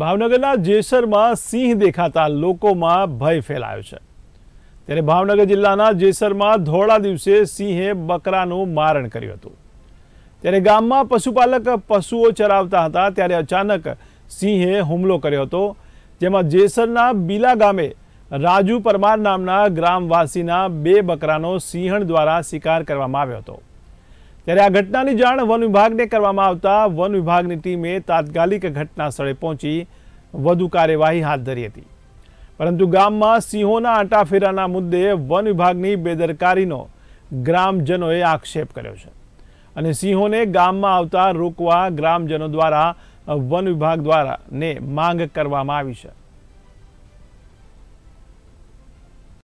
ભાવનગરના જેસરમાં સિંહ દેખાતા લોકોમાં ભય ફેલાયો છે ત્યારે ભાવનગર જિલ્લાના જેસરમાં ધોળા દિવસે સિંહે બકરાનું મારણ કર્યું હતું ત્યારે ગામમાં પશુપાલક પશુઓ ચરાવતા હતા ત્યારે અચાનક સિંહે હુમલો કર્યો હતો જેમાં જેસરના બીલા ગામે રાજુ પરમાર નામના ગ્રામવાસીના બે બકરાનો સિંહણ દ્વારા શિકાર કરવામાં આવ્યો હતો ત્યારે આ ઘટનાની જાણ વન વિભાગને કરવામાં આવતા વન વિભાગની ટીમે તાત્કાલિક ઘટના સ્થળે પહોંચી વધુ કાર્યવાહી હાથ ધરી હતી પરંતુ ગામમાં સિંહોના આંટાફેરાના મુદ્દે વન વિભાગની બેદરકારીનો ગ્રામજનોએ આક્ષેપ કર્યો છે અને સિંહોને ગામમાં આવતા રોકવા ગ્રામજનો દ્વારા વન વિભાગ દ્વારા ને માંગ કરવામાં આવી છે